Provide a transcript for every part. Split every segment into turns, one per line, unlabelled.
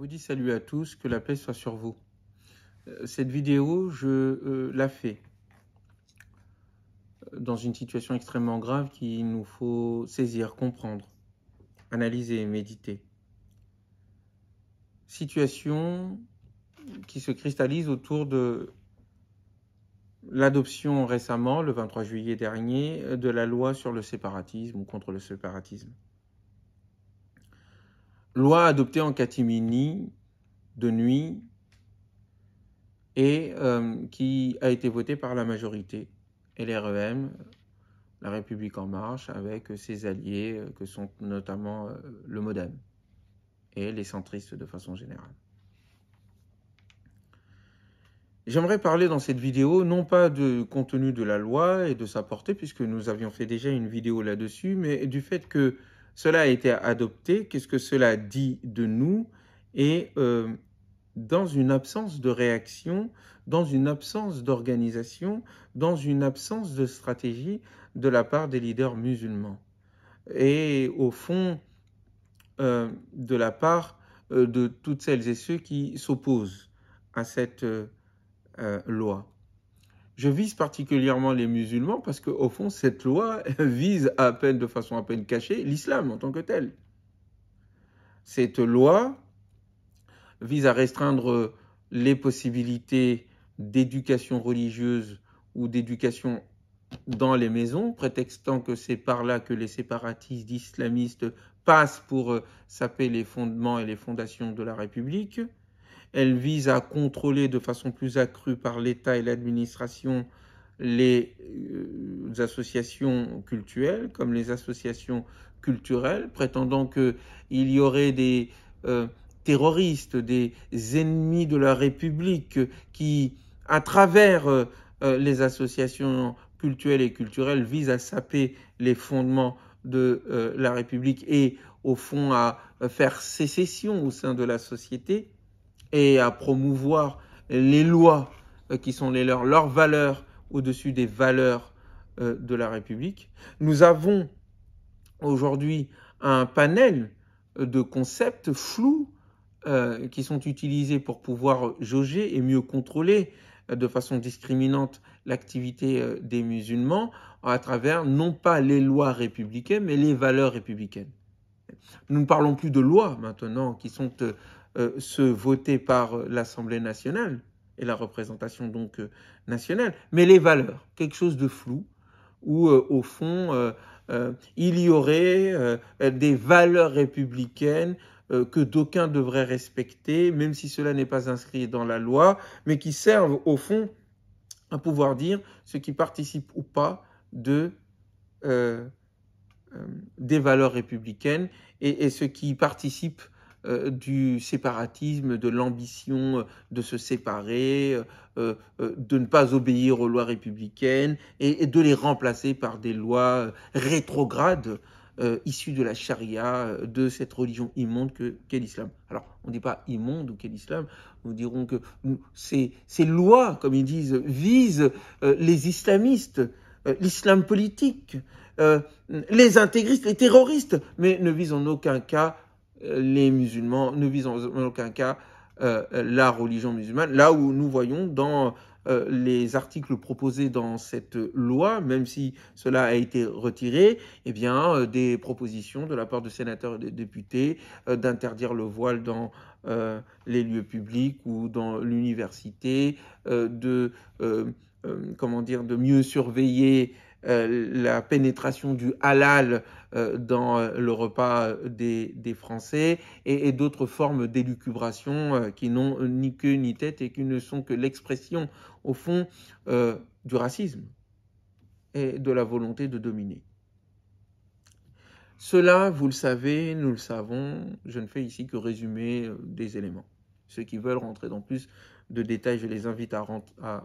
vous dis salut à tous, que la paix soit sur vous. Euh, cette vidéo, je euh, la fais dans une situation extrêmement grave qu'il nous faut saisir, comprendre, analyser, méditer. Situation qui se cristallise autour de l'adoption récemment, le 23 juillet dernier, de la loi sur le séparatisme ou contre le séparatisme loi adoptée en catimini de nuit et euh, qui a été votée par la majorité LREM, La République en marche, avec ses alliés euh, que sont notamment euh, le MoDem et les centristes de façon générale. J'aimerais parler dans cette vidéo non pas du contenu de la loi et de sa portée, puisque nous avions fait déjà une vidéo là-dessus, mais du fait que cela a été adopté, qu'est-ce que cela dit de nous Et euh, dans une absence de réaction, dans une absence d'organisation, dans une absence de stratégie de la part des leaders musulmans. Et au fond, euh, de la part euh, de toutes celles et ceux qui s'opposent à cette loi je vise particulièrement les musulmans parce qu'au fond, cette loi vise à, peine, de façon à peine cachée, l'islam en tant que tel. Cette loi vise à restreindre les possibilités d'éducation religieuse ou d'éducation dans les maisons, prétextant que c'est par là que les séparatistes islamistes passent pour euh, saper les fondements et les fondations de la République. Elle vise à contrôler de façon plus accrue par l'État et l'administration les euh, associations culturelles comme les associations culturelles, prétendant qu'il y aurait des euh, terroristes, des ennemis de la République qui, à travers euh, les associations culturelles et culturelles, visent à saper les fondements de la République et, au fond, à faire sécession au sein de la société et à promouvoir les lois euh, qui sont les leurs, leurs valeurs au-dessus des valeurs euh, de la République. Nous avons aujourd'hui un panel euh, de concepts flous qui sont utilisés pour pouvoir jauger et mieux contrôler de façon discriminante l'activité des musulmans à travers non pas les lois républicaines mais les valeurs républicaines. Nous ne parlons plus de lois maintenant qui sont euh, se voter par euh, l'Assemblée nationale et la représentation donc euh, nationale, mais les valeurs, quelque chose de flou, où au fond, il y aurait des valeurs républicaines que d'aucuns devraient respecter, même si cela n'est pas inscrit dans la loi, mais qui servent au fond à pouvoir dire ce qui participe ou pas de, des valeurs républicaines et, et ce qui participe euh, du séparatisme, de l'ambition euh, de se séparer, euh, de ne pas obéir aux lois républicaines et, de les remplacer par des lois rétrogrades issues de la charia, de cette religion immonde que, qu'est l'islam. Alors, on ne dit pas immonde ou qu'est l'islam, nous dirons que ces lois, comme ils disent, visent les islamistes, l'islam politique, les intégristes, les terroristes, mais ne visent en aucun cas les musulmans, ne visent en aucun cas euh, la religion musulmane, là où nous voyons dans euh, les articles proposés dans cette loi, même si cela a été retiré, eh bien, euh, des propositions de la part de sénateurs et de députés d'interdire le voile dans les lieux publics ou dans l'université, de, comment dire, de mieux surveiller la pénétration du halal euh, dans euh, le repas euh, des, Français et, d'autres formes d'élucubration qui n'ont ni queue ni tête et qui ne sont que l'expression, au fond, du racisme et de la volonté de dominer. Cela, vous le savez, nous le savons, je ne fais ici que résumer des éléments. Ceux qui veulent rentrer dans plus de détails, je les invite à, à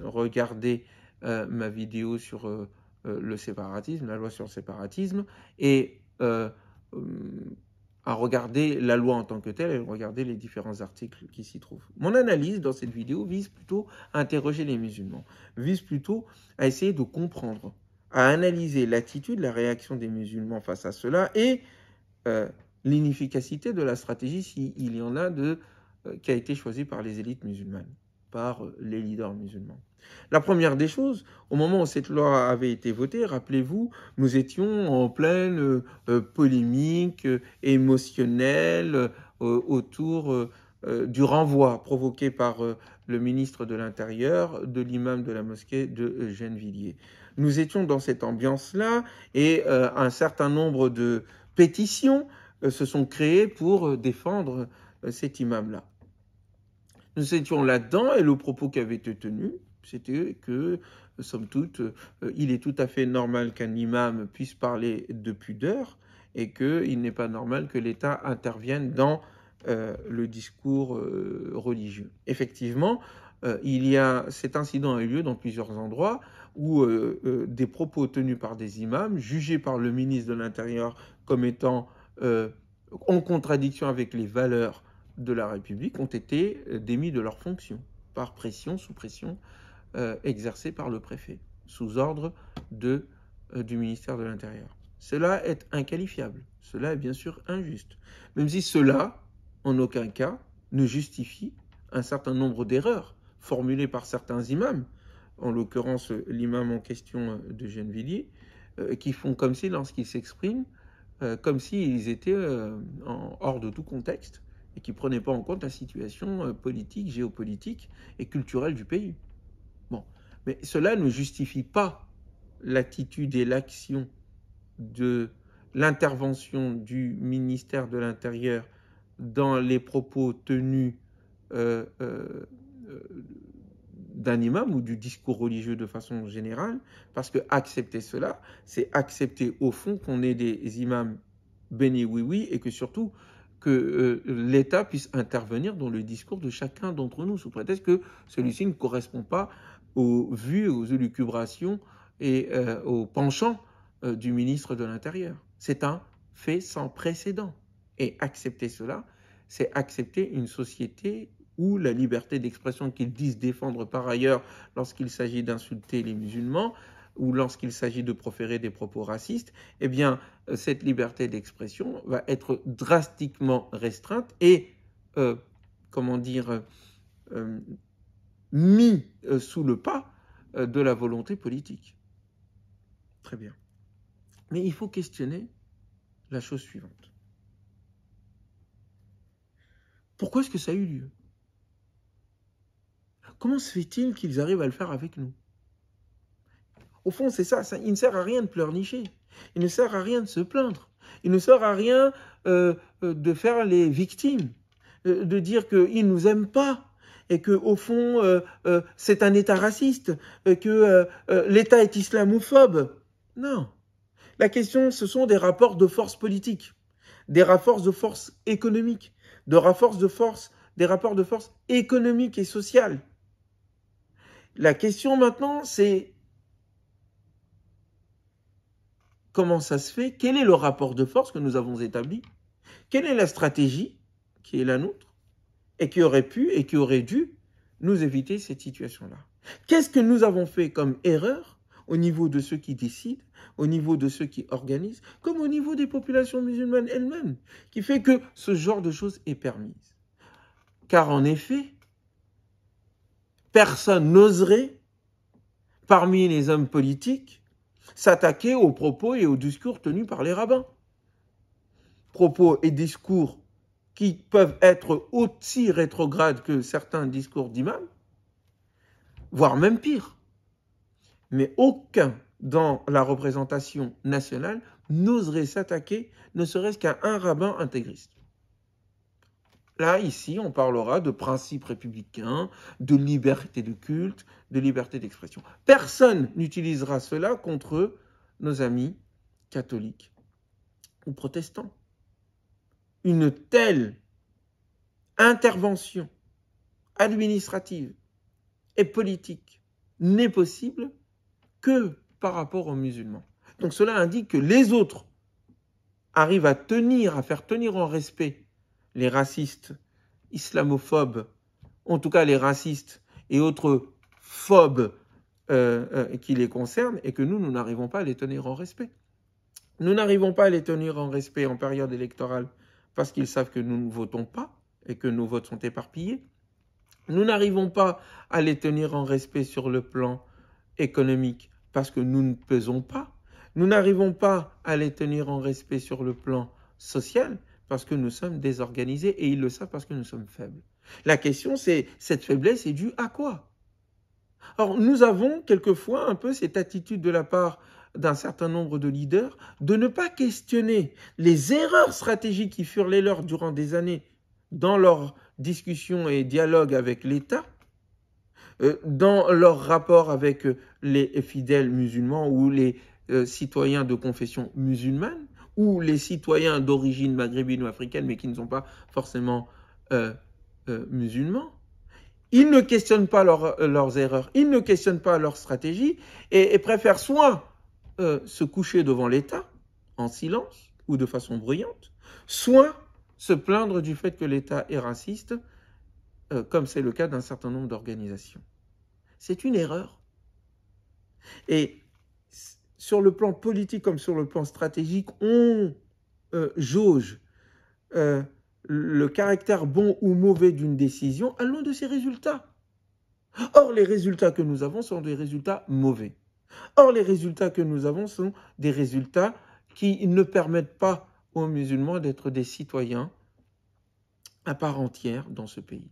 regarder ma vidéo sur euh, le séparatisme, la loi sur le séparatisme, et euh, euh, à regarder la loi en tant que telle et regarder les différents articles qui s'y trouvent. Mon analyse dans cette vidéo vise plutôt à interroger les musulmans, vise plutôt à essayer de comprendre, à analyser l'attitude, la réaction des musulmans face à cela et l'inefficacité de la stratégie, s'il y en a, de, qui a été choisie par les élites musulmanes les leaders musulmans. La première des choses, au moment où cette loi avait été votée, rappelez-vous, nous étions en pleine euh, polémique euh, émotionnelle euh, autour du renvoi provoqué par le ministre de l'Intérieur de l'imam de la mosquée de Gennevilliers. Nous étions dans cette ambiance-là et un certain nombre de pétitions se sont créées pour défendre cet imam-là. Nous étions là-dedans et le propos qui avait été tenu, c'était que, somme toute, euh, il est tout à fait normal qu'un imam puisse parler de pudeur et qu'il n'est pas normal que l'État intervienne dans euh, le discours euh, religieux. Effectivement, il y a, cet incident a eu lieu dans plusieurs endroits où des propos tenus par des imams, jugés par le ministre de l'Intérieur comme étant en contradiction avec les valeurs de la République ont été euh, démis de leurs fonctions par pression, sous pression euh, exercée par le préfet, sous ordre euh, du ministère de l'Intérieur. Cela est inqualifiable, cela est bien sûr injuste, même si cela, en aucun cas, ne justifie un certain nombre d'erreurs formulées par certains imams, en l'occurrence l'imam en question de Gennevilliers, qui font comme si, lorsqu'ils s'expriment, comme s'ils étaient hors de tout contexte, et qui ne prenait pas en compte la situation euh, politique, géopolitique et culturelle du pays. Bon, mais cela ne justifie pas l'attitude et l'action de l'intervention du ministère de l'Intérieur dans les propos tenus euh, euh, d'un imam ou du discours religieux de façon générale, parce que accepter cela, c'est accepter au fond qu'on est des imams bénis oui oui et que surtout que euh, l'État puisse intervenir dans le discours de chacun d'entre nous, sous prétexte que celui-ci ne correspond pas aux vues, aux élucubrations et euh, aux penchants euh, du ministre de l'Intérieur. C'est un fait sans précédent. Et accepter cela, c'est accepter une société où la liberté d'expression qu'ils disent défendre par ailleurs lorsqu'il s'agit d'insulter les musulmans, ou lorsqu'il s'agit de proférer des propos racistes, eh bien, euh, cette liberté d'expression va être drastiquement restreinte et, euh, comment dire, euh, mis sous le pas de la volonté politique. Très bien. Mais il faut questionner la chose suivante. Pourquoi est-ce que ça a eu lieu Comment se fait-il qu'ils arrivent à le faire avec nous au fond, c'est ça, ça, Il ne sert à rien de pleurnicher. Il ne sert à rien de se plaindre. Il ne sert à rien euh, euh, de faire les victimes, euh, de dire qu'il ne nous aime pas et que au fond c'est un État raciste, que l'État est islamophobe. Non. La question, ce sont des rapports de force politique, des rapports de force économique, rapports de force, des rapports de force économique et sociale. La question maintenant, c'est Comment ça se fait Quel est le rapport de force que nous avons établi Quelle est la stratégie qui est la nôtre et qui aurait pu et qui aurait dû nous éviter cette situation-là Qu'est-ce que nous avons fait comme erreur au niveau de ceux qui décident, au niveau de ceux qui organisent, comme au niveau des populations musulmanes elles-mêmes, qui fait que ce genre de choses est permise. Car en effet, personne n'oserait, parmi les hommes politiques, s'attaquer aux propos et aux discours tenus par les rabbins. Propos et discours qui peuvent être aussi rétrogrades que certains discours d'imams, voire même pire. Mais aucun dans la représentation nationale n'oserait s'attaquer, ne serait-ce qu'à un rabbin intégriste. Là, ici, on parlera de principes républicains, de liberté de culte, de liberté d'expression. Personne n'utilisera cela contre nos amis catholiques ou protestants. Une telle intervention administrative et politique n'est possible que par rapport aux musulmans. Donc cela indique que les autres arrivent à tenir, à faire tenir en respect les racistes islamophobes, en tout cas les racistes et autres phobes euh, euh, qui les concernent, et que nous, nous n'arrivons pas à les tenir en respect. Nous n'arrivons pas à les tenir en respect en période électorale parce qu'ils savent que nous ne votons pas et que nos votes sont éparpillés. Nous n'arrivons pas à les tenir en respect sur le plan économique parce que nous ne pesons pas. Nous n'arrivons pas à les tenir en respect sur le plan social parce que nous sommes désorganisés et ils le savent parce que nous sommes faibles. La question, c'est cette faiblesse est due à quoi Alors, nous avons quelquefois un peu cette attitude de la part d'un certain nombre de leaders de ne pas questionner les erreurs stratégiques qui furent les leurs durant des années dans leurs discussions et dialogues avec l'État, euh, dans leur rapport avec euh, les fidèles musulmans ou les euh, citoyens de confession musulmane, ou les citoyens d'origine maghrébine ou africaine, mais qui ne sont pas forcément euh, euh, musulmans. Ils ne questionnent pas euh, leurs erreurs, ils ne questionnent pas leur stratégie et, préfèrent soit se coucher devant l'État en silence ou de façon bruyante, soit se plaindre du fait que l'État est raciste, comme c'est le cas d'un certain nombre d'organisations. C'est une erreur. Et sur le plan politique comme sur le plan stratégique, on euh, jauge euh, le caractère bon ou mauvais d'une décision à l'aune de ses résultats. Or, les résultats que nous avons sont des résultats mauvais. Or, les résultats que nous avons sont des résultats qui ne permettent pas aux musulmans d'être des citoyens à part entière dans ce pays.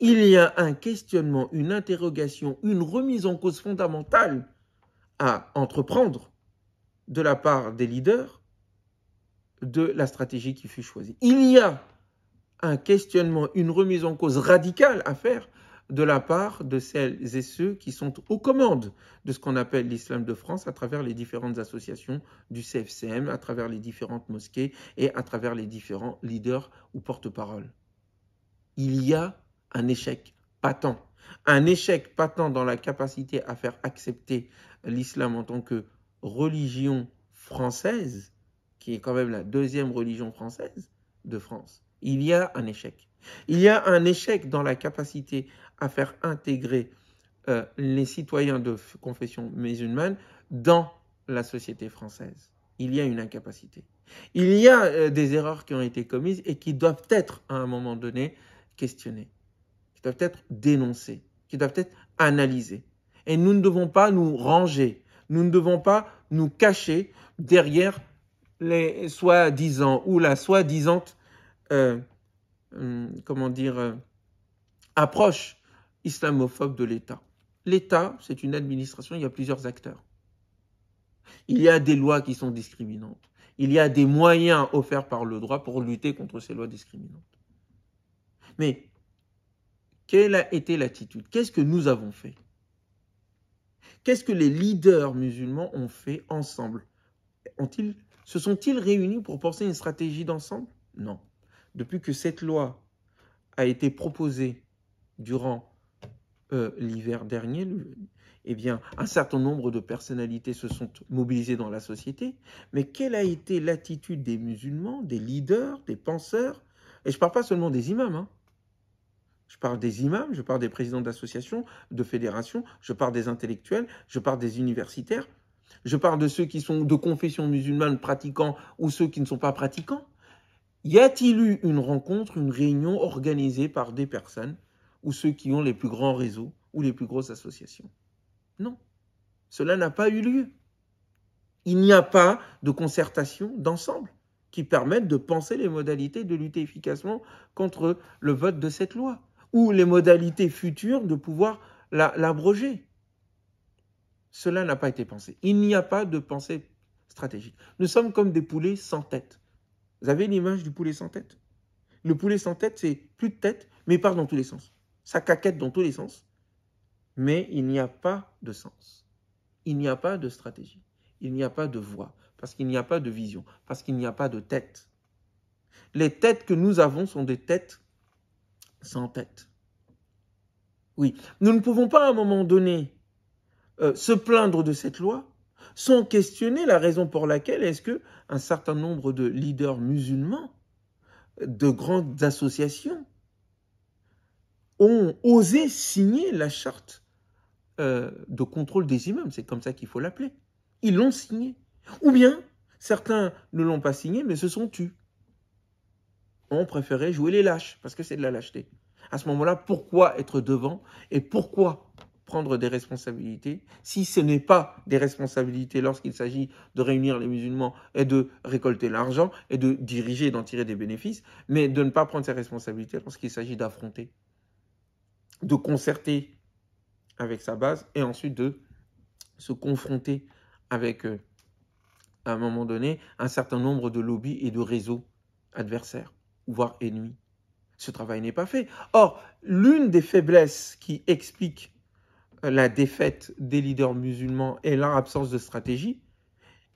Il y a un questionnement, une interrogation, une remise en cause fondamentale à entreprendre de la part des leaders de la stratégie qui fut choisie. Il y a un questionnement, une remise en cause radicale à faire de la part de celles et ceux qui sont aux commandes de ce qu'on appelle l'islam de France à travers les différentes associations du CFCM, à travers les différentes mosquées et à travers les différents leaders ou porte-parole. Il y a un échec patent, un échec patent dans la capacité à faire accepter l'islam en tant que religion française, qui est quand même la deuxième religion française de France, il y a un échec. Il y a un échec dans la capacité à faire intégrer euh, les citoyens de confession musulmane dans la société française. Il y a une incapacité. Il y a euh, des erreurs qui ont été commises et qui doivent être, à un moment donné, questionnées, qui doivent être dénoncées, qui doivent être analysées. Et nous ne devons pas nous ranger, nous ne devons pas nous cacher derrière les soi-disant ou la soi-disante, euh, hum, comment dire, euh, approche islamophobe de l'État. L'État, c'est une administration, il y a plusieurs acteurs. Il y a des lois qui sont discriminantes. Il y a des moyens offerts par le droit pour lutter contre ces lois discriminantes. Mais quelle a été l'attitude Qu'est-ce que nous avons fait Qu'est-ce que les leaders musulmans ont fait ensemble ont-ils, Se sont-ils réunis pour penser une stratégie d'ensemble Non. Depuis que cette loi a été proposée durant euh, l'hiver dernier, eh bien, un certain nombre de personnalités se sont mobilisées dans la société. Mais quelle a été l'attitude des musulmans, des leaders, des penseurs Et je ne parle pas seulement des imams, hein. Je parle des imams, je parle des présidents d'associations, de fédérations, je parle des intellectuels, je parle des universitaires, je parle de ceux qui sont de confession musulmane pratiquant ou ceux qui ne sont pas pratiquants. Y a-t-il eu une rencontre, une réunion organisée par des personnes ou ceux qui ont les plus grands réseaux ou les plus grosses associations Non. Cela n'a pas eu lieu. Il n'y a pas de concertation d'ensemble qui permette de penser les modalités de lutter efficacement contre le vote de cette loi ou les modalités futures de pouvoir l'abroger. Cela n'a pas été pensé. Il n'y a pas de pensée stratégique. Nous sommes comme des poulets sans tête. Vous avez l'image du poulet sans tête Le poulet sans tête, c'est plus de tête, mais il part dans tous les sens. Ça caquette dans tous les sens, mais il n'y a pas de sens. Il n'y a pas de stratégie. Il n'y a pas de voix. parce qu'il n'y a pas de vision, parce qu'il n'y a pas de tête. Les têtes que nous avons sont des têtes sans tête. Oui, nous ne pouvons pas à un moment donné euh, se plaindre de cette loi sans questionner la raison pour laquelle est-ce que un certain nombre de leaders musulmans, de grandes associations, ont osé signer la charte euh, de contrôle des imams, c'est comme ça qu'il faut l'appeler. Ils l'ont signée. Ou bien, certains ne l'ont pas signée, mais se sont tus. On préférait jouer les lâches, parce que c'est de la lâcheté. À ce moment-là, pourquoi être devant et pourquoi prendre des responsabilités si ce n'est pas des responsabilités lorsqu'il s'agit de réunir les musulmans et de récolter l'argent et de diriger et d'en tirer des bénéfices, mais de ne pas prendre ses responsabilités lorsqu'il s'agit d'affronter, de concerter avec sa base et ensuite de se confronter avec, euh, à un moment donné, un certain nombre de lobbies et de réseaux adversaires voire nuit Ce travail n'est pas fait. Or, l'une des faiblesses qui explique euh, la défaite des leaders musulmans et leur absence de stratégie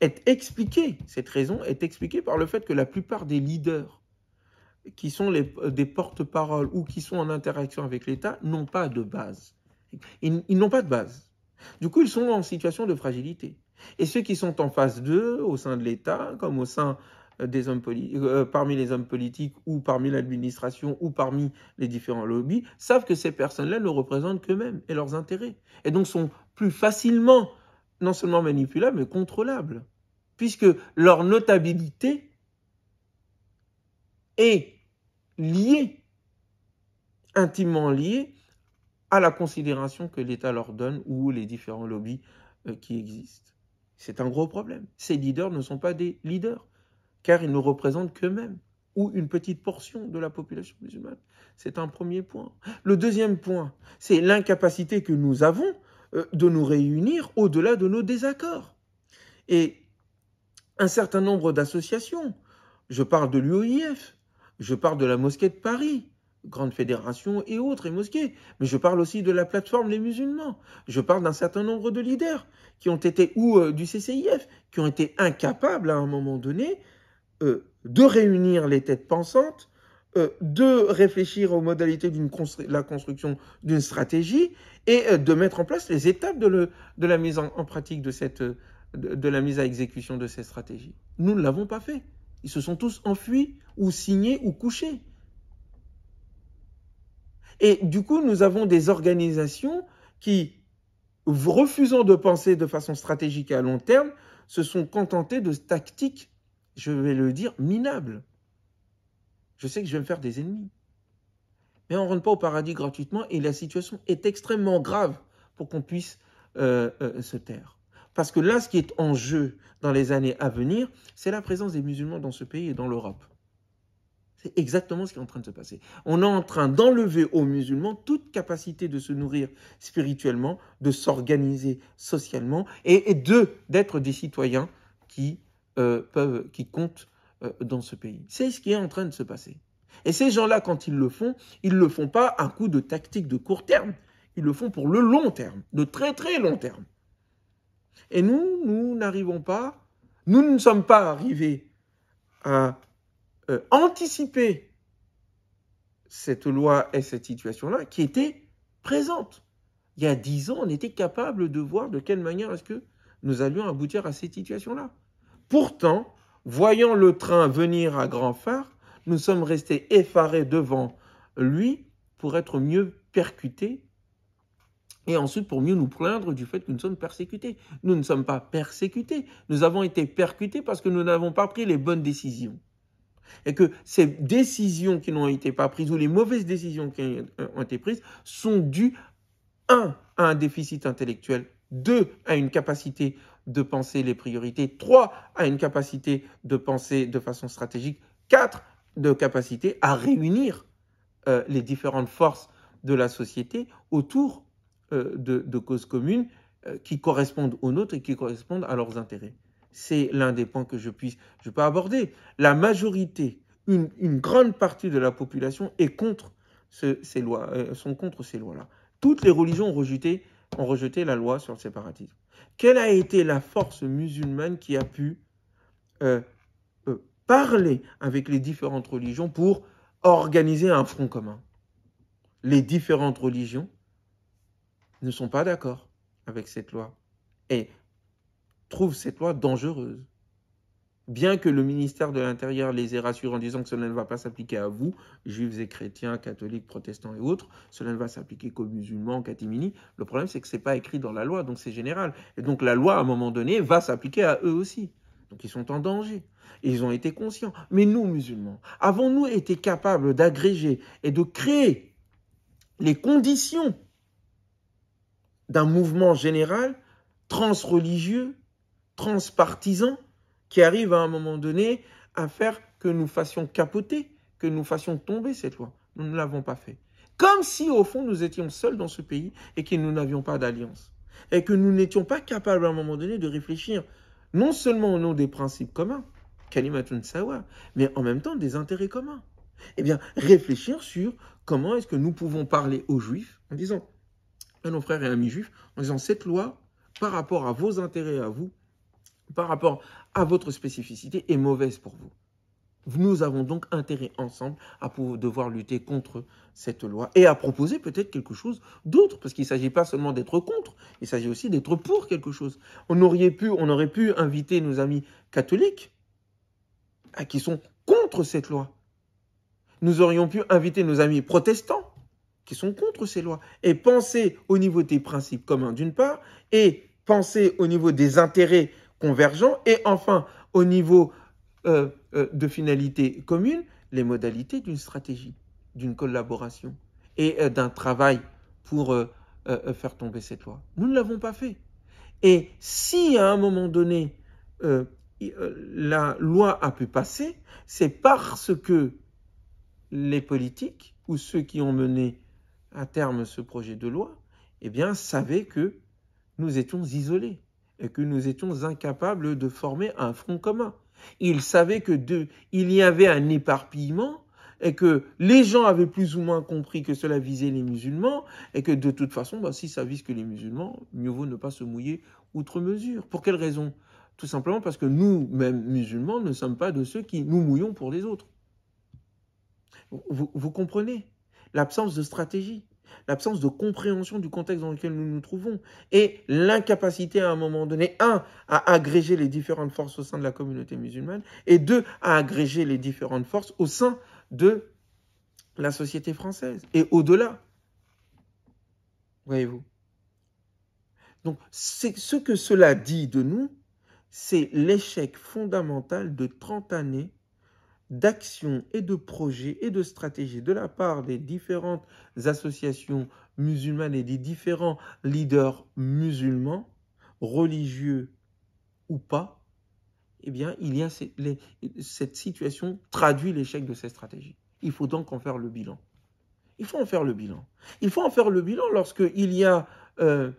est expliquée, cette raison est expliquée par le fait que la plupart des leaders qui sont les, euh, des porte parole ou qui sont en interaction avec l'État n'ont pas de base. Ils, ils n'ont pas de base. Du coup, ils sont en situation de fragilité. Et ceux qui sont en face d'eux, au sein de l'État, comme au sein hommes euh, parmi les hommes politiques ou parmi l'administration ou parmi les différents lobbies, savent que ces personnes-là ne représentent qu'eux-mêmes et leurs intérêts. Et donc sont plus facilement, non seulement manipulables, mais contrôlables. Puisque leur notabilité est liée, intimement liée, à la considération que l'État leur donne ou les différents lobbies euh, qui existent. C'est un gros problème. Ces leaders ne sont pas des leaders car ils ne représentent qu'eux-mêmes ou une petite portion de la population musulmane. C'est un premier point. Le deuxième point, c'est l'incapacité que nous avons euh, de nous réunir au-delà de nos désaccords. Et un certain nombre d'associations, je parle de l'UOIF, je parle de la Mosquée de Paris, grande fédération et autres, et mosquées, mais je parle aussi de la plateforme Les Musulmans, je parle d'un certain nombre de leaders qui ont été, ou euh, du CCIF, qui ont été incapables à un moment donné euh, de réunir les têtes pensantes, euh, de réfléchir aux modalités de la construction d'une stratégie et euh, de mettre en place les étapes de, la mise en, pratique de, cette, la mise à exécution de ces stratégies. Nous ne l'avons pas fait. Ils se sont tous enfuis ou signés ou couchés. Et du coup, nous avons des organisations qui, refusant de penser de façon stratégique et à long terme, se sont contentées de tactiques je vais le dire, minable. Je sais que je vais me faire des ennemis. Mais on ne rentre pas au paradis gratuitement et la situation est extrêmement grave pour qu'on puisse euh, euh, se taire. Parce que là, ce qui est en jeu dans les années à venir, c'est la présence des musulmans dans ce pays et dans l'Europe. C'est exactement ce qui est en train de se passer. On est en train d'enlever aux musulmans toute capacité de se nourrir spirituellement, de s'organiser socialement et, et de d'être des citoyens qui euh, qui comptent euh, dans ce pays. C'est ce qui est en train de se passer. Et ces gens-là, quand ils le font, ils ne le font pas à coup de tactique de court terme, ils le font pour le long terme, de très très long terme. Et nous, nous n'arrivons pas, nous ne sommes pas arrivés à euh, anticiper cette loi et cette situation-là qui était présente. Il y a dix ans, on était capable de voir de quelle manière est-ce que nous allions aboutir à cette situation-là. Pourtant, voyant le train venir à grand phare, nous sommes restés effarés devant lui pour être mieux percutés et ensuite pour mieux nous plaindre du fait que nous sommes persécutés. Nous ne sommes pas persécutés, nous avons été percutés parce que nous n'avons pas pris les bonnes décisions. Et que ces décisions qui n'ont été pas prises ou les mauvaises décisions qui ont été prises sont dues, un, à un déficit intellectuel 2 a une capacité de penser les priorités, 3 a une capacité de penser de façon stratégique, 4 de capacité à réunir euh, les différentes forces de la société autour euh, de, causes communes euh, qui correspondent aux nôtres et qui correspondent à leurs intérêts. C'est l'un des points que je, puisse, je peux aborder. La majorité, une, grande partie de la population est contre ces lois, sont contre ces lois-là. Toutes les religions ont rejeté ont rejeté la loi sur le séparatisme. Quelle a été la force musulmane qui a pu euh, euh, parler avec les différentes religions pour organiser un front commun Les différentes religions ne sont pas d'accord avec cette loi et trouvent cette loi dangereuse bien que le ministère de l'Intérieur les ait rassurés en disant que cela ne va pas s'appliquer à vous, juifs et chrétiens, catholiques, protestants et autres, cela ne va s'appliquer qu'aux musulmans, catimini, le problème c'est que ce n'est pas écrit dans la loi, donc c'est général. Et donc la loi, à un moment donné, va s'appliquer à eux aussi. Donc ils sont en danger. ils ont été conscients. Mais nous, musulmans, avons-nous été capables d'agréger et de créer les conditions d'un mouvement général, transreligieux, transpartisan, qui arrive à un moment donné à faire que nous fassions capoter, que nous fassions tomber cette loi. Nous ne l'avons pas fait. Comme si, au fond, nous étions seuls dans ce pays et que nous n'avions pas d'alliance. Et que nous n'étions pas capables, à un moment donné, de réfléchir, non seulement au nom des principes communs, Kalimatun Sawa, mais en même temps des intérêts communs. Eh bien, réfléchir sur comment est-ce que nous pouvons parler aux juifs en disant, à nos frères et amis juifs, en disant cette loi, par rapport à vos intérêts à vous, par rapport à votre spécificité est mauvaise pour vous. Nous avons donc intérêt ensemble à devoir lutter contre cette loi et à proposer peut-être quelque chose d'autre, parce qu'il ne s'agit pas seulement d'être contre, il s'agit aussi d'être pour quelque chose. On aurait, pu, on aurait pu inviter nos amis catholiques qui sont contre cette loi. Nous aurions pu inviter nos amis protestants qui sont contre ces lois et penser au niveau des principes communs d'une part et penser au niveau des intérêts convergents. Et enfin, au niveau euh, euh, de finalité commune, les modalités d'une stratégie, d'une collaboration et euh, d'un travail pour faire tomber cette loi. Nous ne l'avons pas fait. Et si à un moment donné, la loi a pu passer, c'est parce que les politiques ou ceux qui ont mené à terme ce projet de loi, eh bien, savaient que nous étions isolés et que nous étions incapables de former un front commun. Ils savaient que de, il y avait un éparpillement et que les gens avaient plus ou moins compris que cela visait les musulmans et que de toute façon, ben, si ça vise que les musulmans, mieux vaut ne pas se mouiller outre mesure. Pour quelle raison Tout simplement parce que nous-mêmes musulmans ne sommes pas de ceux qui nous mouillons pour les autres. vous comprenez l'absence de stratégie l'absence de compréhension du contexte dans lequel nous nous trouvons et l'incapacité à un moment donné, un, à agréger les différentes forces au sein de la communauté musulmane et deux, à agréger les différentes forces au sein de la société française et au-delà. Voyez-vous Donc, ce que cela dit de nous, c'est l'échec fondamental de 30 années d'actions et de projets et de stratégies de la part des différentes associations musulmanes et des différents leaders musulmans, religieux ou pas, eh bien, il y a cette situation traduit l'échec de ces stratégies. Il faut donc en faire le bilan. Il faut en faire le bilan. Il faut en faire le bilan lorsqu'il y a euh,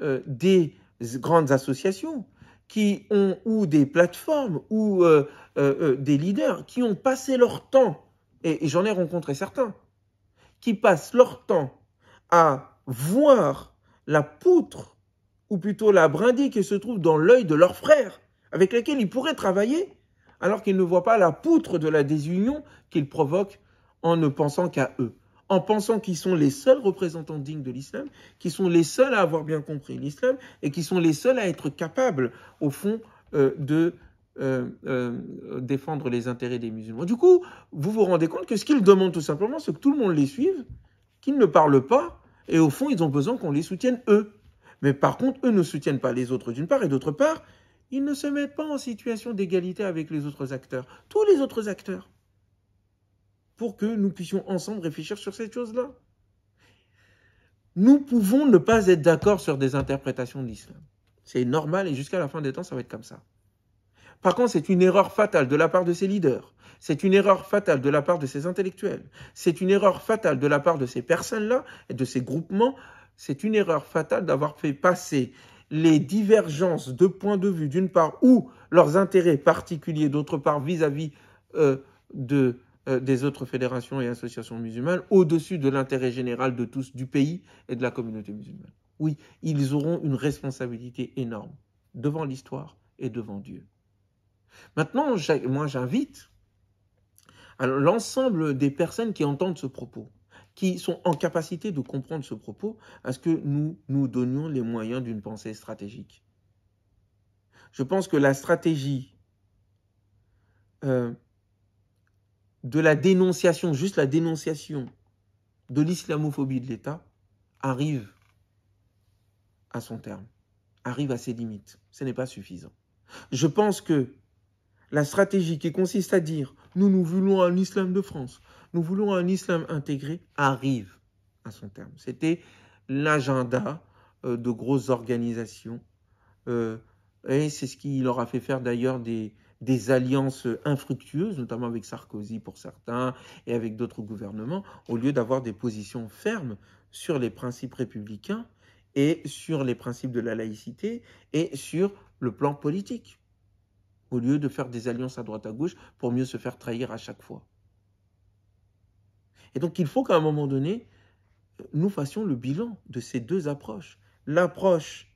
euh, des grandes associations qui ont, ou des plateformes, ou euh, euh, euh, des leaders qui ont passé leur temps, et, j'en ai rencontré certains, qui passent leur temps à voir la poutre, ou plutôt la brindille qui se trouve dans l'œil de leur frère, avec laquelle ils pourraient travailler, alors qu'ils ne voient pas la poutre de la désunion qu'ils provoquent en ne pensant qu'à eux en pensant qu'ils sont les seuls représentants dignes de l'islam, qu'ils sont les seuls à avoir bien compris l'islam et qu'ils sont les seuls à être capables, au fond, euh, de euh, euh, défendre les intérêts des musulmans. Du coup, vous vous rendez compte que ce qu'ils demandent tout simplement, c'est que tout le monde les suive, qu'ils ne parlent pas, et au fond, ils ont besoin qu'on les soutienne eux. Mais par contre, eux ne soutiennent pas les autres d'une part, et d'autre part, ils ne se mettent pas en situation d'égalité avec les autres acteurs, tous les autres acteurs pour que nous puissions ensemble réfléchir sur ces choses-là. Nous pouvons ne pas être d'accord sur des interprétations de l'islam. C'est normal et jusqu'à la fin des temps, ça va être comme ça. Par contre, c'est une erreur fatale de la part de ces leaders. C'est une erreur fatale de la part de ces intellectuels. C'est une erreur fatale de la part de ces personnes-là et de ces groupements. C'est une erreur fatale d'avoir fait passer les divergences de points de vue d'une part ou leurs intérêts particuliers d'autre part vis-à-vis euh, de euh, des autres fédérations et associations musulmanes au-dessus de l'intérêt général de tous, du pays et de la communauté musulmane. Oui, ils auront une responsabilité énorme devant l'histoire et devant Dieu. Maintenant, moi j'invite l'ensemble des personnes qui entendent ce propos, qui sont en capacité de comprendre ce propos, à ce que nous nous donnions les moyens d'une pensée stratégique. Je pense que la stratégie euh, de la dénonciation, juste la dénonciation de l'islamophobie de l'État arrive à son terme, arrive à ses limites. Ce n'est pas suffisant. Je pense que la stratégie qui consiste à dire nous, nous voulons un islam de France, nous voulons un islam intégré, arrive à son terme. C'était l'agenda euh, de grosses organisations. Euh, et c'est ce qui leur a fait faire d'ailleurs des, des alliances infructueuses, notamment avec Sarkozy pour certains et avec d'autres gouvernements, au lieu d'avoir des positions fermes sur les principes républicains et sur les principes de la laïcité et sur le plan politique, au lieu de faire des alliances à droite à gauche pour mieux se faire trahir à chaque fois. Et donc il faut qu'à un moment donné, nous fassions le bilan de ces deux approches. L'approche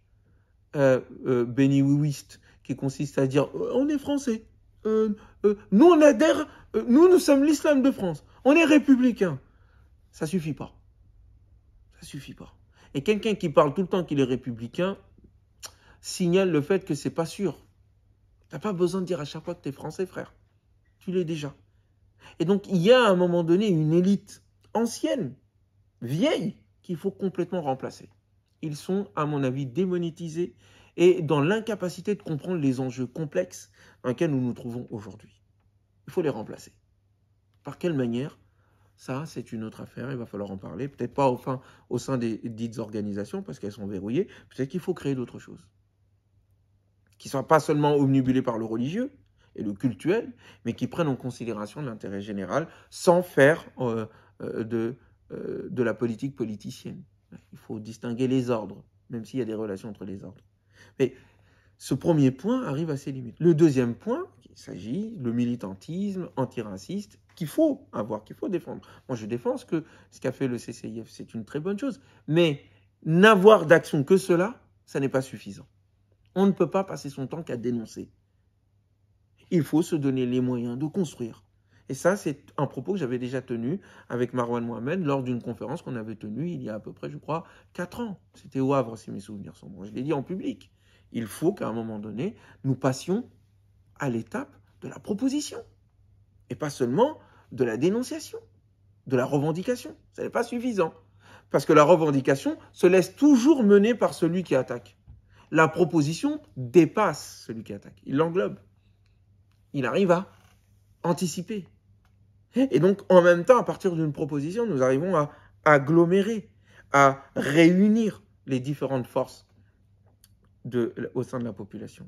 euh, euh qui consiste à dire euh, on est français, euh, euh, nous on adhère, nous nous sommes l'islam de France, on est républicain. Ça suffit pas. Ça suffit pas. Et quelqu'un qui parle tout le temps qu'il est républicain signale le fait que c'est pas sûr. T'as pas besoin de dire à chaque fois que tu es français, frère. Tu l'es déjà. Et donc il y a à un moment donné une élite ancienne, vieille, qu'il faut complètement remplacer. Ils sont, à mon avis, démonétisés et dans l'incapacité de comprendre les enjeux complexes dans lesquels nous nous trouvons aujourd'hui. Il faut les remplacer. Par quelle manière Ça, c'est une autre affaire, il va falloir en parler. Peut-être pas au, au sein des dites organisations parce qu'elles sont verrouillées. Peut-être qu'il faut créer d'autres choses. Qui ne soient pas seulement omnibulées par le religieux et le cultuel, mais qui prennent en considération l'intérêt général sans faire euh, euh, de, euh, de la politique politicienne. Il faut distinguer les ordres, même s'il y a des relations entre les ordres. Mais ce premier point arrive à ses limites. Le deuxième point, il s'agit le militantisme antiraciste qu'il faut avoir, qu'il faut défendre. Moi, je défends ce que ce qu'a fait le CCIF, c'est une très bonne chose. Mais n'avoir d'action que cela, ça n'est pas suffisant. On ne peut pas passer son temps qu'à dénoncer. Il faut se donner les moyens de construire. Et ça, c'est un propos que j'avais déjà tenu avec Marwan Mohamed lors d'une conférence qu'on avait tenue il y a à peu près, je crois, 4 ans. C'était au Havre, si mes souvenirs sont bons. Je l'ai dit en public. Il faut qu'à un moment donné, nous passions à l'étape de la proposition et pas seulement de la dénonciation, de la revendication. Ce n'est pas suffisant parce que la revendication se laisse toujours mener par celui qui attaque. La proposition dépasse celui qui attaque, il l'englobe. Il arrive à anticiper. Et donc, en même temps, à partir d'une proposition, nous arrivons à agglomérer, à réunir les différentes forces au sein de la population.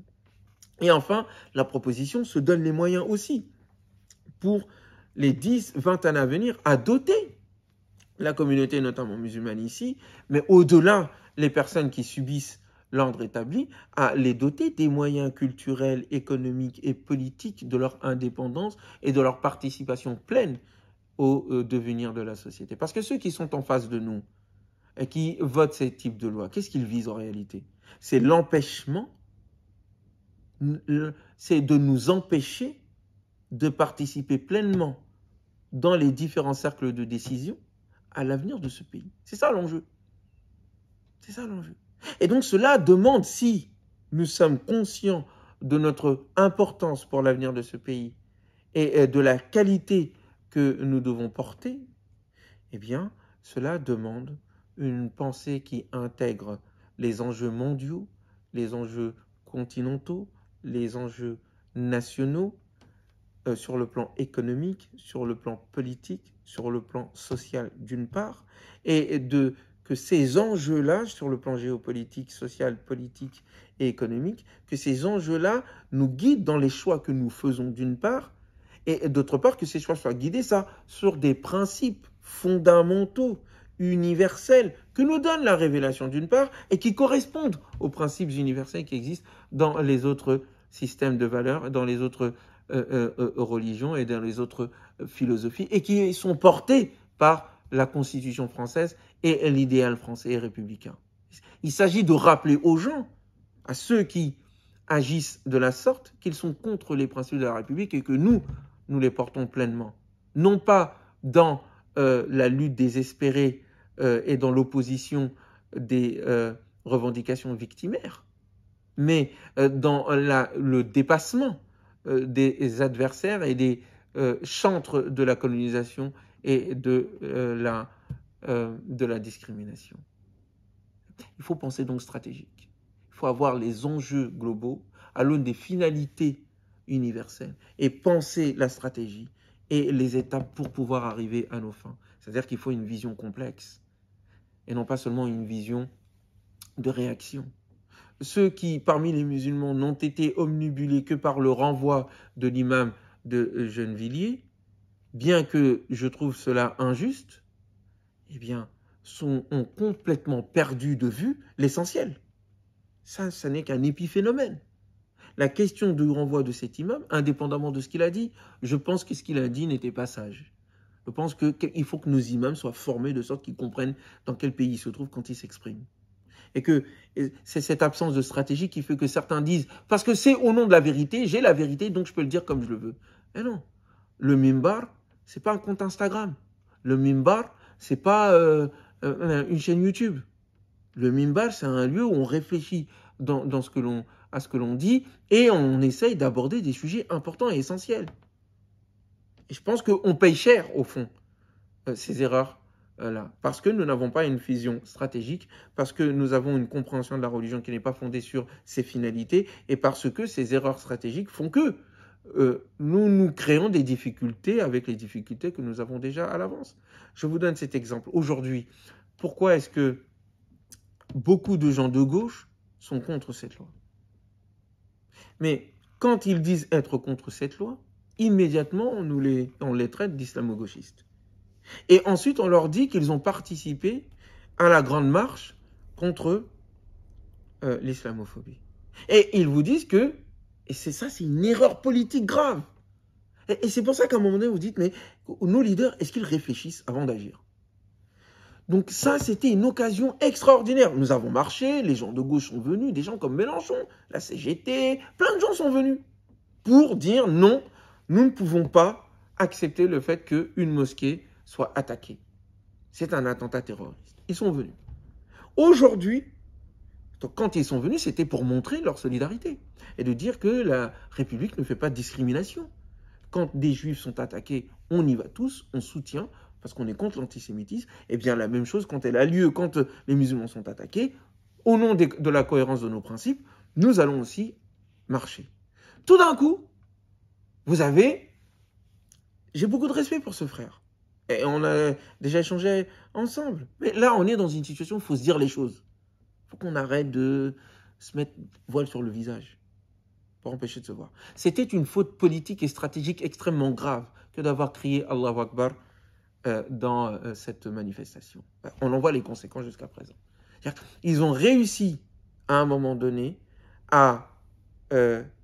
Et enfin, la proposition se donne les moyens aussi pour les 10, 20 années à venir à doter la communauté, notamment musulmane ici, mais au-delà, les personnes qui subissent l'ordre établi, à les doter des moyens culturels, économiques et politiques de leur indépendance et de leur participation pleine au euh, devenir de la société. Parce que ceux qui sont en face de nous, qui votent ces types de lois, qu'est-ce qu'ils visent en réalité C'est l'empêchement, c'est de nous empêcher de participer pleinement dans les différents cercles de décision à l'avenir de ce pays. C'est ça l'enjeu. C'est ça l'enjeu. Et donc cela demande, si nous sommes conscients de notre importance pour l'avenir de ce pays et de la qualité que nous devons porter, eh bien, cela demande une pensée qui intègre les enjeux mondiaux, les enjeux continentaux, les enjeux nationaux, euh, sur le plan économique, sur le plan politique, sur le plan social d'une part, et de que ces enjeux-là, sur le plan géopolitique, social, politique et économique, que ces enjeux-là nous guident dans les choix que nous faisons d'une part, et d'autre part que ces choix soient guidés ça, sur des principes fondamentaux universelles que nous donne la révélation d'une part et qui correspondent aux principes universels qui existent dans les autres systèmes de valeurs, dans les autres euh, euh, euh, religions et dans les autres philosophies et qui sont portés par la Constitution française et l'idéal français et républicain. Il s'agit de rappeler aux gens, à ceux qui agissent de la sorte, qu'ils sont contre les principes de la République et que nous, nous les portons pleinement. Non pas dans la lutte désespérée euh, et dans l'opposition des euh, revendications victimaires, mais euh, dans le dépassement des adversaires et des chantres de la colonisation et de la discrimination. Il faut penser donc stratégique. Il faut avoir les enjeux globaux à l'aune des finalités universelles et penser la stratégie et les étapes pour pouvoir arriver à nos fins. C'est-à-dire qu'il faut une vision complexe et non pas seulement une vision de réaction. Ceux qui, parmi les musulmans, n'ont été omnibulés que par le renvoi de l'imam de Gennevilliers, bien que je trouve cela injuste, eh bien, sont, ont complètement perdu de vue l'essentiel. Ça, ça n'est qu'un épiphénomène. La question du renvoi de cet imam, indépendamment de ce qu'il a dit, je pense que ce qu'il a dit n'était pas sage. Je pense qu'il faut que nos imams soient formés de sorte qu'ils comprennent dans quel pays ils se trouvent quand ils s'expriment. Et que c'est cette absence de stratégie qui fait que certains disent parce que c'est au nom de la vérité, j'ai la vérité, donc je peux le dire comme je le veux. Mais eh non, le mimbar, c'est pas un compte Instagram. Le mimbar, c'est pas euh, euh, une chaîne YouTube. Le mimbar, c'est un lieu où on réfléchit dans ce que l'on à ce que l'on dit et on essaye d'aborder des sujets importants et essentiels. Et je pense qu'on paye cher, au fond, euh, ces erreurs. Euh, là, parce que nous n'avons pas une vision stratégique, parce que nous avons une compréhension de la religion qui n'est pas fondée sur ses finalités, et parce que ces erreurs stratégiques font que euh, nous nous créons des difficultés avec les difficultés que nous avons déjà à l'avance. Je vous donne cet exemple. Aujourd'hui, pourquoi est-ce que beaucoup de gens de gauche sont contre cette loi Mais quand ils disent être contre cette loi, immédiatement, on, nous les, on les traite d'islamo-gauchistes. Et ensuite, on leur dit qu'ils ont participé à la grande marche contre euh, l'islamophobie. Et ils vous disent que, et c'est ça, c'est une erreur politique grave. Et, et c'est pour ça qu'à un moment donné, vous dites, mais nos leaders, est-ce qu'ils réfléchissent avant d'agir donc ça, c'était une occasion extraordinaire. Nous avons marché, les gens de gauche sont venus, des gens comme Mélenchon, la CGT, plein de gens sont venus pour dire non nous ne pouvons pas accepter le fait qu'une mosquée soit attaquée. C'est un attentat terroriste. Ils sont venus. Aujourd'hui, quand ils sont venus, c'était pour montrer leur solidarité et de dire que la République ne fait pas de discrimination. Quand des juifs sont attaqués, on y va tous, on soutient parce qu'on est contre l'antisémitisme. Eh bien, la même chose quand elle a lieu, quand euh, les musulmans sont attaqués, au nom de la cohérence de nos principes, nous allons aussi marcher. Tout d'un coup, vous avez, j'ai beaucoup de respect pour ce frère. Et on a déjà échangé ensemble. Mais là, on est dans une situation où il faut se dire les choses. Il faut qu'on arrête de se mettre voile sur le visage pour empêcher de se voir. C'était une faute politique et stratégique extrêmement grave que d'avoir crié Allahu Akbar euh, dans euh, cette manifestation. Euh, on en voit les conséquences jusqu'à présent. Ils ont réussi à un moment donné à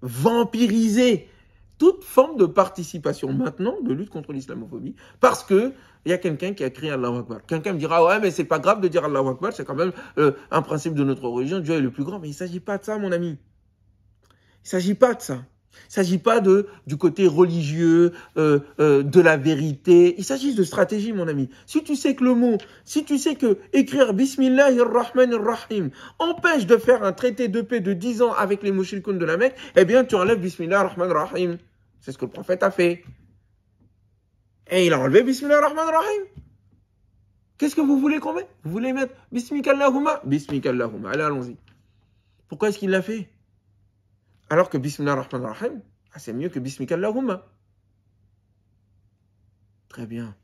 vampiriser toute forme de participation maintenant de lutte contre l'islamophobie parce que il y a quelqu'un qui a crié Allah Akbar. Quelqu'un me dira ouais mais c'est pas grave de dire Allah Akbar, c'est quand même euh, un principe de notre religion, Dieu est le plus grand. Mais il s'agit pas de ça mon ami. Il s'agit pas de ça. Il s'agit pas de du côté religieux, euh, euh, de la vérité. Il s'agit de stratégie, mon ami. Si tu sais que le mot, si tu sais que écrire Bismillahir Rahim empêche de faire un traité de paix de 10 ans avec les mouchilkoun de la Mecque, eh bien tu enlèves Bismillah Rahman Rahim. C'est ce que le prophète a fait. Et il a enlevé Bismillah Rahman Rahim. Qu'est-ce que vous voulez qu'on mette Vous voulez mettre Bismikallahuma rahim Allez, allons-y. Pourquoi est-ce qu'il l'a fait Alors que Bismillah Rahman Rahim, ah, c'est mieux que ar-Rahim. Très bien.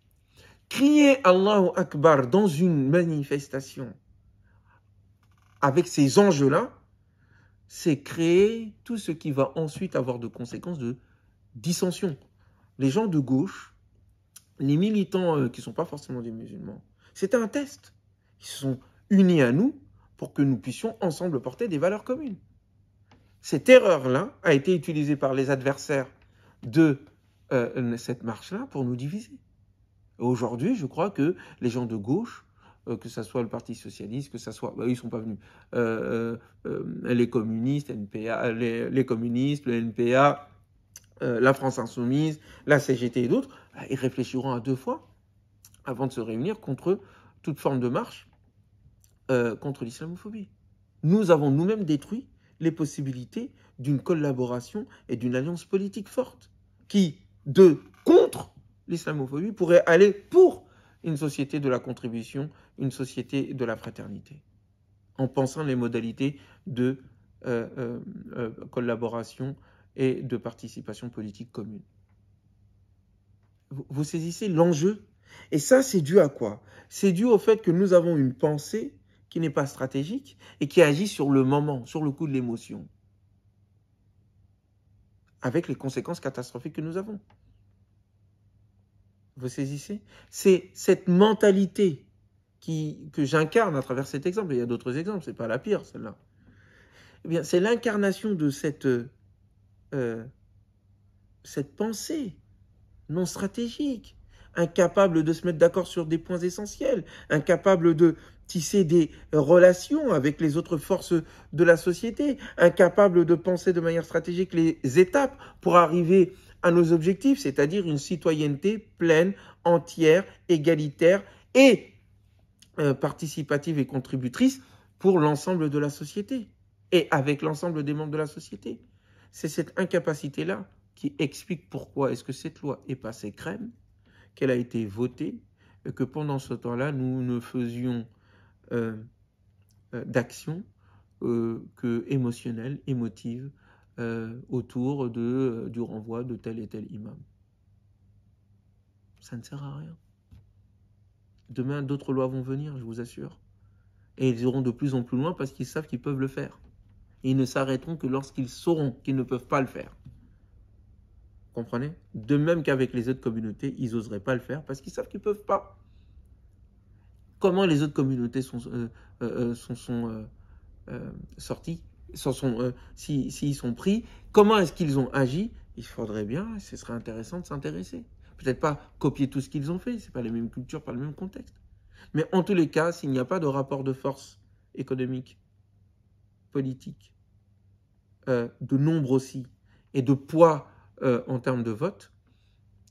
Crier Allahu Akbar dans une manifestation avec ces enjeux-là, c'est créer tout ce qui va ensuite avoir de conséquences de Dissension. Les gens de gauche, les militants euh, qui ne sont pas forcément des musulmans, c'était un test. Ils se sont unis à nous pour que nous puissions ensemble porter des valeurs communes. Cette erreur-là a été utilisée par les adversaires de euh, cette marche-là pour nous diviser. Aujourd'hui, je crois que les gens de gauche, euh, que ce soit le Parti socialiste, que ce soit... Bah, ils ne sont pas venus. les communistes, les, les communistes, le NPA, euh, la France Insoumise, la CGT et d'autres, bah, ils réfléchiront à deux fois avant de se réunir contre toute forme de marche euh, contre l'islamophobie. Nous avons nous-mêmes détruit les possibilités d'une collaboration et d'une alliance politique forte qui, de contre l'islamophobie, pourrait aller pour une société de la contribution, une société de la fraternité, en pensant les modalités de euh, collaboration et de participation politique commune. Vous saisissez l'enjeu Et ça, c'est dû à quoi C'est dû au fait que nous avons une pensée qui n'est pas stratégique et qui agit sur le moment, sur le coup de l'émotion, avec les conséquences catastrophiques que nous avons. Vous saisissez C'est cette mentalité qui, que j'incarne à travers cet exemple. il y a d'autres exemples, c'est pas la pire celle-là. Eh bien, c'est l'incarnation de cette euh, cette pensée non stratégique, incapable de se mettre d'accord sur des points essentiels, incapable de tisser des relations avec les autres forces de la société, incapable de penser de manière stratégique les étapes pour arriver à nos objectifs, c'est-à-dire une citoyenneté pleine, entière, égalitaire et euh, participative et contributrice pour l'ensemble de la société et avec l'ensemble des membres de la société. C'est cette incapacité-là qui explique pourquoi est-ce que cette loi est passée crème, qu'elle a été votée, et que pendant ce temps-là, nous ne faisions euh, euh, d'action euh, que émotionnelle, émotive, autour de, du renvoi de tel et tel imam. Ça ne sert à rien. Demain, d'autres lois vont venir, je vous assure. Et ils iront de plus en plus loin parce qu'ils savent qu'ils peuvent le faire ils ne s'arrêteront que lorsqu'ils sauront qu'ils ne peuvent pas le faire. Comprenez De même qu'avec les autres communautés, ils n'oseraient pas le faire parce qu'ils savent qu'ils ne peuvent pas. Comment les autres communautés sont, euh, euh, euh, sont, sorties S'ils sont, pris, comment est-ce qu'ils ont agi Il faudrait bien, ce serait intéressant de s'intéresser. Peut-être pas copier tout ce qu'ils ont fait, ce n'est pas les mêmes cultures, pas le même contexte. Mais en tous les cas, s'il n'y a pas de rapport de force économique, politique, euh, de nombre aussi et de poids euh, en termes de vote,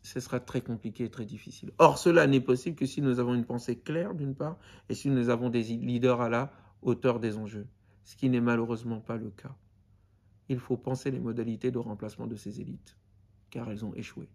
ce sera très compliqué et très difficile. Or, cela n'est possible que si nous avons une pensée claire, d'une part, et si nous avons des leaders à la hauteur des enjeux, ce qui n'est malheureusement pas le cas. Il faut penser les modalités de remplacement de ces élites, car elles ont échoué.